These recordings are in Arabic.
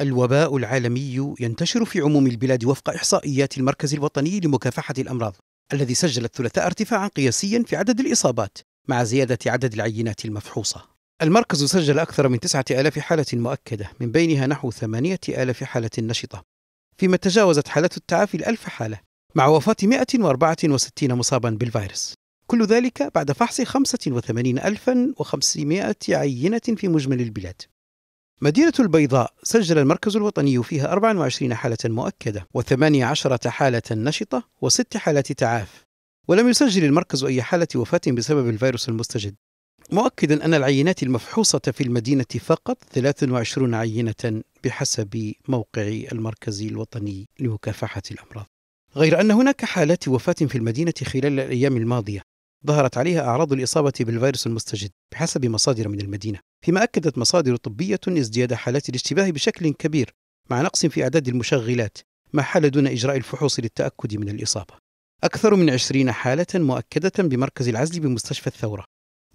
الوباء العالمي ينتشر في عموم البلاد وفق إحصائيات المركز الوطني لمكافحة الأمراض الذي سجل الثلاثاء ارتفاعا قياسيا في عدد الإصابات مع زيادة عدد العينات المفحوصة المركز سجل أكثر من 9000 حالة مؤكدة من بينها نحو 8000 حالة نشطة فيما تجاوزت حالات التعافي الألف حالة مع وفاة 164 مصابا بالفيروس كل ذلك بعد فحص 85500 عينة في مجمل البلاد مدينة البيضاء سجل المركز الوطني فيها 24 حالة مؤكدة و18 حالة نشطة وست حالات تعاف ولم يسجل المركز أي حالة وفاة بسبب الفيروس المستجد مؤكدا أن العينات المفحوصة في المدينة فقط 23 عينة بحسب موقع المركز الوطني لمكافحة الأمراض غير أن هناك حالات وفاة في المدينة خلال الأيام الماضية ظهرت عليها أعراض الإصابة بالفيروس المستجد بحسب مصادر من المدينة فيما أكدت مصادر طبية ازدياد حالات الاشتباه بشكل كبير مع نقص في أعداد المشغلات ما حال دون إجراء الفحوص للتأكد من الإصابة أكثر من عشرين حالة مؤكدة بمركز العزل بمستشفى الثورة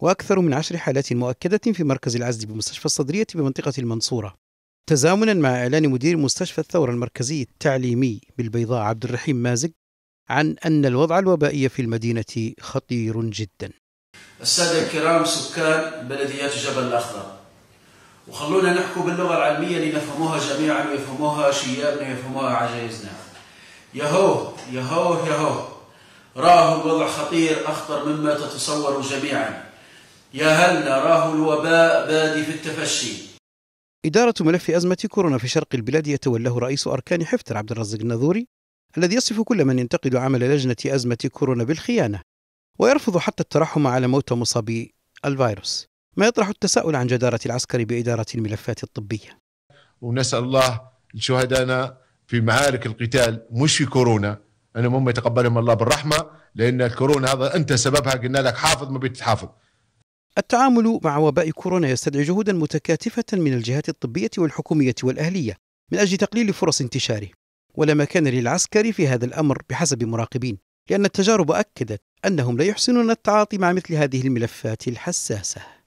وأكثر من عشر حالات مؤكدة في مركز العزل بمستشفى الصدرية بمنطقة المنصورة تزامنا مع إعلان مدير مستشفى الثورة المركزي التعليمي بالبيضاء عبد الرحيم مازق عن أن الوضع الوبائي في المدينة خطير جدا السادة الكرام سكان بلديات الجبل الأخضر وخلونا نحكوا باللغة العلمية اللي نفهموها جميعا ويفهموها شيابنا ويفهموها عجائزنا يهو يهو يهو راه الوضع خطير أخطر مما تتصور جميعا يا هلنا راه الوباء بادي في التفشي إدارة ملف أزمة كورونا في شرق البلاد يتولاه رئيس أركان حفتر عبد الرزاق الناظوري الذي يصف كل من ينتقد عمل لجنة أزمة كورونا بالخيانة ويرفض حتى الترحم على موت مصابي الفيروس ما يطرح التساؤل عن جدارة العسكر بإدارة الملفات الطبية ونسأل الله لشهدائنا في معارك القتال مش في كورونا أنهم هم يتقبلهم الله بالرحمة لأن الكورونا هذا أنت سببها قلنا لك حافظ ما بتحافظ التعامل مع وباء كورونا يستدعي جهودا متكاتفة من الجهات الطبية والحكومية والأهلية من أجل تقليل فرص انتشاره ولا مكان للعسكر في هذا الأمر بحسب مراقبين لأن التجارب أكدت أنهم لا يحسنون التعاطي مع مثل هذه الملفات الحساسة